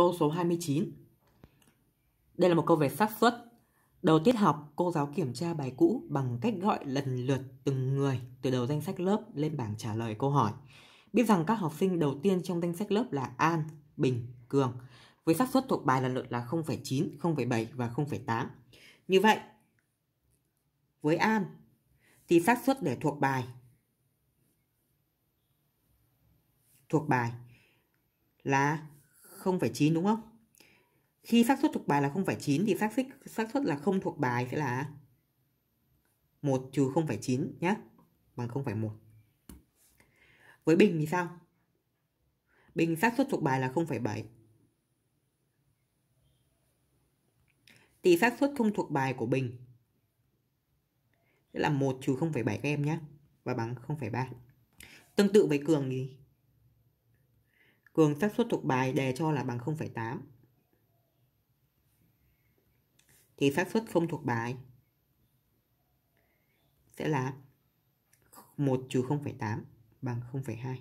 Câu số 29. Đây là một câu về xác suất. Đầu tiết học, cô giáo kiểm tra bài cũ bằng cách gọi lần lượt từng người từ đầu danh sách lớp lên bảng trả lời câu hỏi. Biết rằng các học sinh đầu tiên trong danh sách lớp là An, Bình, Cường với xác suất thuộc bài lần lượt là 0,9, 0,7 và 0,8. Như vậy, với An thì xác suất để thuộc bài thuộc bài là không phải chín đúng không? Khi xác suất thuộc bài là không phải chín thì xác xác suất là không thuộc bài sẽ là một trừ không phải chín nhé, bằng không phải một. Với bình thì sao? Bình xác suất thuộc bài là không phải bảy. Tỷ xác suất không thuộc bài của bình sẽ là một trừ không phải bảy các em nhé và bằng 0,3. Tương tự với cường thì Cường xác suất thuộc bài đề cho là bằng 0,8. Thì xác suất không thuộc bài sẽ là 1 trừ 0,8 bằng 0,2.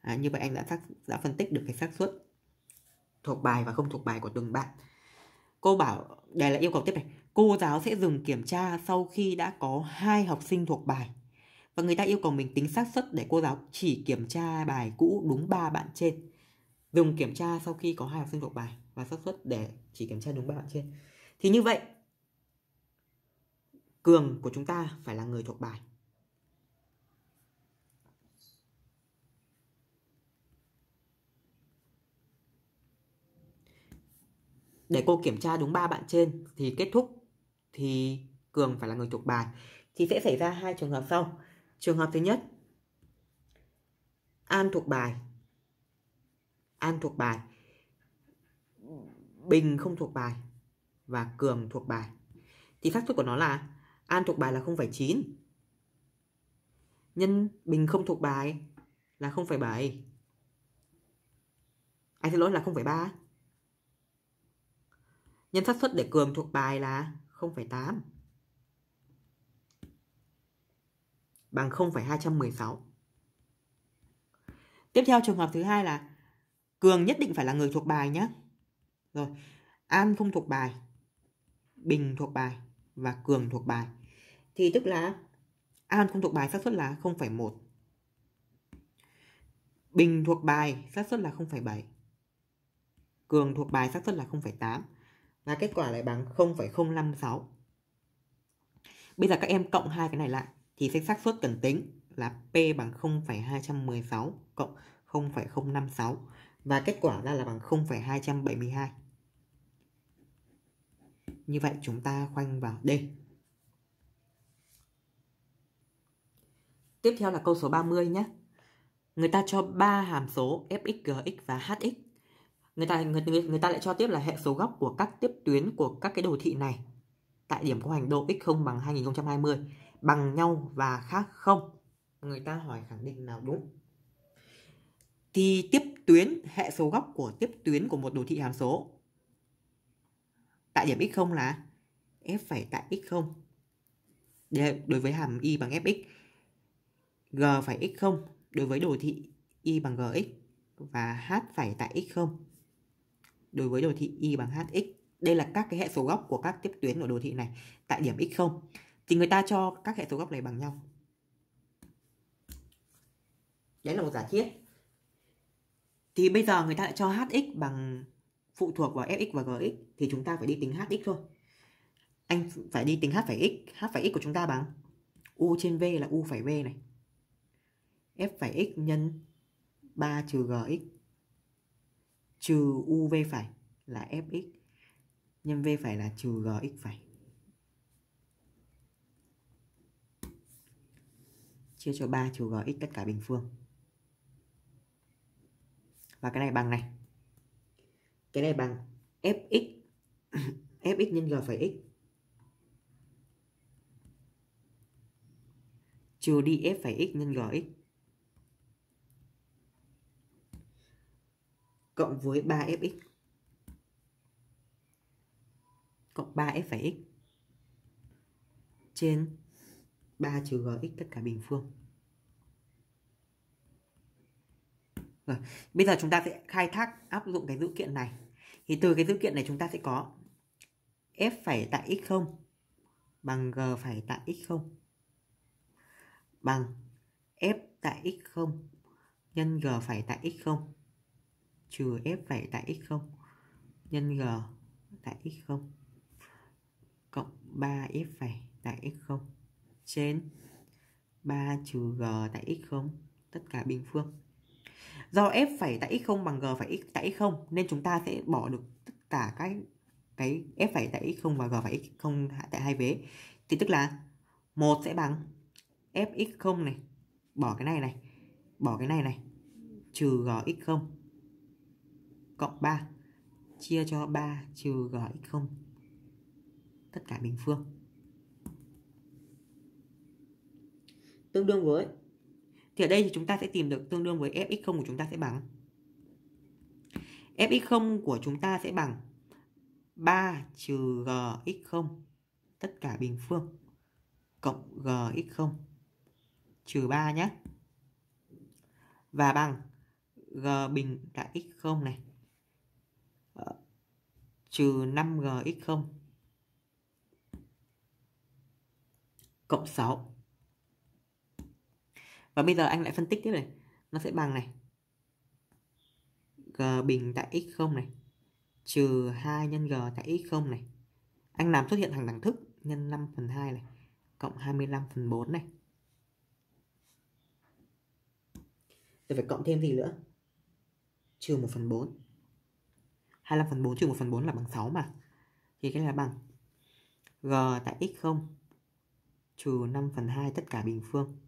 À, như vậy anh đã xác, đã phân tích được cái xác suất thuộc bài và không thuộc bài của từng bạn. Cô bảo đề là yêu cầu tiếp này. Cô giáo sẽ dừng kiểm tra sau khi đã có hai học sinh thuộc bài. Và người ta yêu cầu mình tính xác suất để cô giáo chỉ kiểm tra bài cũ đúng ba bạn trên dùng kiểm tra sau khi có hai học sinh thuộc bài và xác suất để chỉ kiểm tra đúng ba bạn trên thì như vậy cường của chúng ta phải là người thuộc bài để cô kiểm tra đúng ba bạn trên thì kết thúc thì cường phải là người thuộc bài thì sẽ xảy ra hai trường hợp sau trường hợp thứ nhất an thuộc bài An thuộc bài Bình không thuộc bài và Cường thuộc bài thì xác suất của nó là An thuộc bài là 0,9 nhân Bình không thuộc bài là 0,7 ai xin lỗi là 0,3 nhân xác suất để Cường thuộc bài là 0,8 bằng 0,216 tiếp theo trường hợp thứ hai là Cường nhất định phải là người thuộc bài nhé. Rồi, An không thuộc bài, Bình thuộc bài và Cường thuộc bài. Thì tức là An không thuộc bài xác suất là 0,1. Bình thuộc bài xác suất là 0,7. Cường thuộc bài xác suất là 0,8 và kết quả lại bằng 0,056. Bây giờ các em cộng hai cái này lại thì sẽ xác suất cần tính là P bằng 0,216 cộng 0,056 và kết quả ra là bằng 0,272. Như vậy chúng ta khoanh vào D. Tiếp theo là câu số 30 nhé. Người ta cho ba hàm số fx, gx và hx. Người ta người, người, người ta lại cho tiếp là hệ số góc của các tiếp tuyến của các cái đồ thị này tại điểm có hành độ x0 bằng 2020 bằng nhau và khác không. Người ta hỏi khẳng định nào đúng. Thì tiếp tuyến hệ số góc của tiếp tuyến của một đồ thị hàm số. Tại điểm x0 là f phải tại x0. Đối với hàm y bằng fx, g phải x0 đối với đồ thị y bằng gx và h phải tại x0 đối với đồ thị y bằng hx. Đây là các cái hệ số góc của các tiếp tuyến của đồ thị này tại điểm x0. Thì người ta cho các hệ số góc này bằng nhau. Đấy là một giả thiết thì bây giờ người ta lại cho hx bằng phụ thuộc vào fx và gx thì chúng ta phải đi tính hx thôi anh phải đi tính h phải x h phải x của chúng ta bằng u trên v là u phải v này f phải x nhân 3 trừ gx trừ u v phải là fx nhân v phải là trừ gx phải chia cho 3 trừ gx tất cả bình phương và cái này bằng này cái này bằng fx fx nhân g phẩy x trừ đi f phẩy x nhân gx cộng với 3 fx cộng 3 f phẩy x trên 3 trừ gx tất cả bình phương Rồi, vâng, bây giờ chúng ta sẽ khai thác áp dụng cái dữ kiện này. Thì từ cái dữ kiện này chúng ta sẽ có f phải tại x0 bằng g phải tại x0 bằng f tại x0 nhân g phải tại x0 trừ f phải tại x0 nhân g tại x0 cộng 3 f phải tại x0 trên 3 trừ g tại x0 tất cả bình phương do f phẩy tại x0 bằng g phẩy x tại x0 nên chúng ta sẽ bỏ được tất cả các cái f phẩy tại x0 và g phẩy x0 tại hai vế thì tức là một sẽ bằng fx0 này bỏ cái này này bỏ cái này này trừ gx0 cộng 3 chia cho 3 trừ gx0 tất cả bình phương tương đương với thì ở đây thì chúng ta sẽ tìm được tương đương với fx0 của chúng ta sẽ bằng fx0 của chúng ta sẽ bằng 3 trừ gx0 tất cả bình phương cộng gx0 trừ 3 nhé. Và bằng g bình tại x0 này ờ, trừ 5 gx0 cộng 6 và bây giờ anh lại phân tích tiếp này nó sẽ bằng này g bình tại x0 này trừ 2 nhân g tại x0 này anh làm xuất hiện thẳng đẳng thức nhân 5 phần 2 này cộng 25 phần 4 này rồi phải cộng thêm gì nữa trừ 1 phần 4 25 phần 4 trừ 1 phần 4 là bằng 6 mà thì cái này là bằng g tại x0 trừ 5 phần 2 tất cả bình phương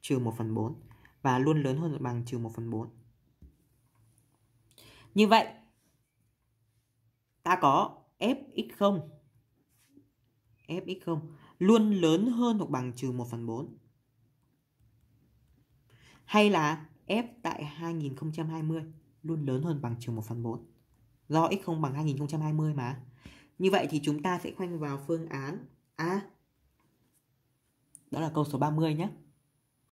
trừ 1 phần 4 và luôn lớn hơn bằng trừ 1 phần 4. Như vậy, ta có fx0 fx0 luôn lớn hơn hoặc bằng trừ 1 phần 4. Hay là f tại 2020 luôn lớn hơn bằng trừ 1 phần 4. Do x0 bằng 2020 mà. Như vậy thì chúng ta sẽ khoanh vào phương án A. Đó là câu số 30 nhé.